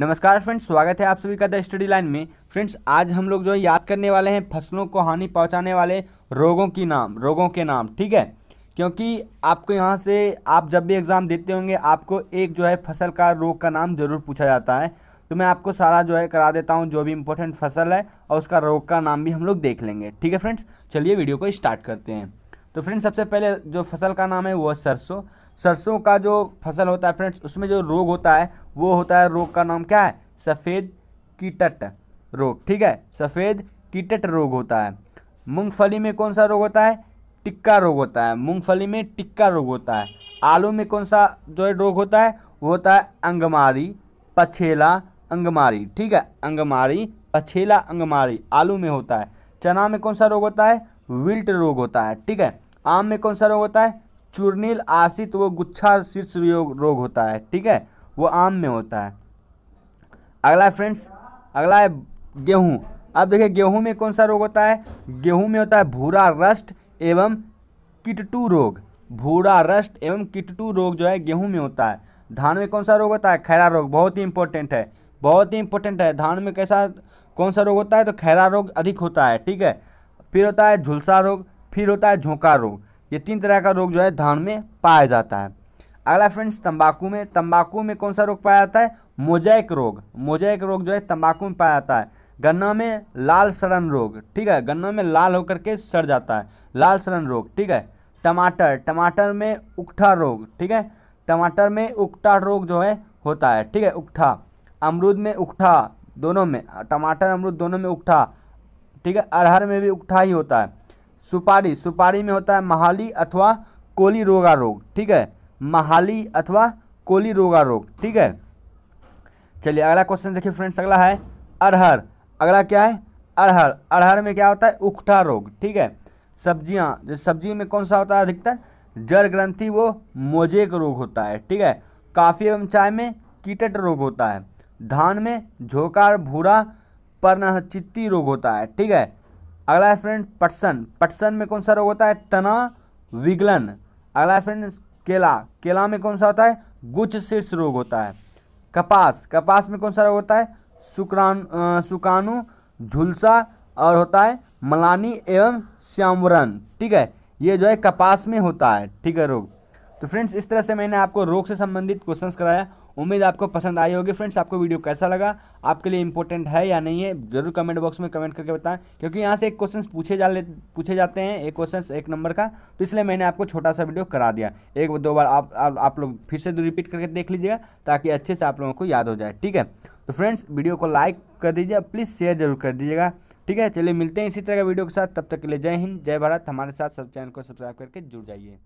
नमस्कार फ्रेंड्स स्वागत है आप सभी का द स्टडी लाइन में फ्रेंड्स आज हम लोग जो है याद करने वाले हैं फसलों को हानि पहुंचाने वाले रोगों की नाम रोगों के नाम ठीक है क्योंकि आपको यहाँ से आप जब भी एग्ज़ाम देते होंगे आपको एक जो है फसल का रोग का नाम ज़रूर पूछा जाता है तो मैं आपको सारा जो है करा देता हूँ जो भी इम्पोर्टेंट फसल है और उसका रोग का नाम भी हम लोग देख लेंगे ठीक है फ्रेंड्स चलिए वीडियो को स्टार्ट करते हैं तो फ्रेंड्स सबसे पहले जो फसल का नाम है वो सरसों सरसों का जो फसल होता है फ्रेंड्स उसमें जो रोग होता है वो होता है रोग का नाम क्या है सफ़ेद कीटट रोग ठीक है सफ़ेद कीटट रोग होता है मूंगफली में कौन सा रोग होता है टिक्का रोग होता है मूंगफली में टिक्का रोग होता है आलू में कौन सा जो है रोग होता है वो होता है अंगमारी पछेला अंगमारी ठीक है अंगमारी पछेला अंगमारी आलू में होता है चना में कौन सा रोग होता है विल्ट रोग होता है ठीक है आम में कौन सा रोग होता है चूर्णिल आशित वो गुच्छा शीर्ष रोग रोग होता है ठीक है वो आम में होता है अगला फ्रेंड्स अगला है गेहूँ अब देखिए गेहूँ में कौन सा रोग होता है गेहूँ में होता है भूरा रस्ट एवं किटटू रोग भूरा रस्ट एवं किटटू रोग जो है गेहूँ में होता है धान में कौन सा रोग होता है खैरा रोग बहुत ही इंपॉर्टेंट है बहुत ही इंपॉर्टेंट है धान में कैसा कौन सा रोग होता है तो खैरा रोग अधिक होता है ठीक है फिर होता है झुलसा रोग फिर होता है झोंका रोग ये तीन तरह का रोग जो है धान में पाया जाता है अगला फ्रेंड्स तंबाकू में तंबाकू में कौन सा रोग पाया जाता है मोजैक रोग मोजैक रोग जो है तंबाकू में पाया जाता है गन्ना में लाल सड़न रोग ठीक है गन्ना में लाल होकर के सड़ जाता है लाल सड़न रोग ठीक है टमाटर टमाटर में उकठा रोग ठीक है टमाटर में उकठा रोग जो है होता है ठीक है उकठा अमरूद में उकठा दोनों में टमाटर अमरूद दोनों में उकठा ठीक है अरहर में भी उकठा ही होता है सुपारी सुपारी में होता है महाली अथवा कोली रोगा रोग ठीक है महाली अथवा कोली रोगा रोग ठीक है चलिए अगला क्वेश्चन देखिए फ्रेंड्स अगला है अरहर अगला क्या है अरहर अरहर में क्या होता है उखटा रोग ठीक है सब्जियां जैसे सब्जी में कौन सा होता है अधिकतर जड़ ग्रंथि वो मोजेक रोग होता है ठीक है काफ़ी एवं चाय में कीटट रोग होता है धान में झोकार भूरा पर्णचित्ती रोग होता है ठीक है अगला है फ्रेंड पटसन पटसन में कौन सा रोग होता है तना विगलन अगला है फ्रेंड केला केला में कौन सा होता है गुच्छ शीर्ष रोग होता है कपास कपास में कौन सा रोग होता है सुक्राणु सुकानु झुलसा और होता है मलानी एवं श्यामवरण ठीक है ये जो है कपास में होता है ठीक है रोग तो फ्रेंड्स इस तरह से मैंने आपको रोग से संबंधित क्वेश्चंस कराया उम्मीद आपको पसंद आई होगी फ्रेंड्स आपको वीडियो कैसा लगा आपके लिए इंपॉर्टेंट है या नहीं है जरूर कमेंट बॉक्स में कमेंट करके बताएं क्योंकि यहाँ से एक क्वेश्चन पूछे जा पूछे जाते हैं एक क्वेश्चन एक नंबर का तो इसलिए मैंने आपको छोटा सा वीडियो करा दिया एक दो बार आप आप, आप लोग फिर से रिपीट करके देख लीजिएगा ताकि अच्छे से आप लोगों को याद हो जाए ठीक है तो फ्रेंड्स वीडियो को लाइक कर दीजिए प्लीज़ शेयर जरूर कर दीजिएगा ठीक है चलिए मिलते हैं इसी तरह के वीडियो के साथ तब तक के लिए जय हिंद जय भारत हमारे साथ सब चैनल को सब्सक्राइब करके जुड़ जाइए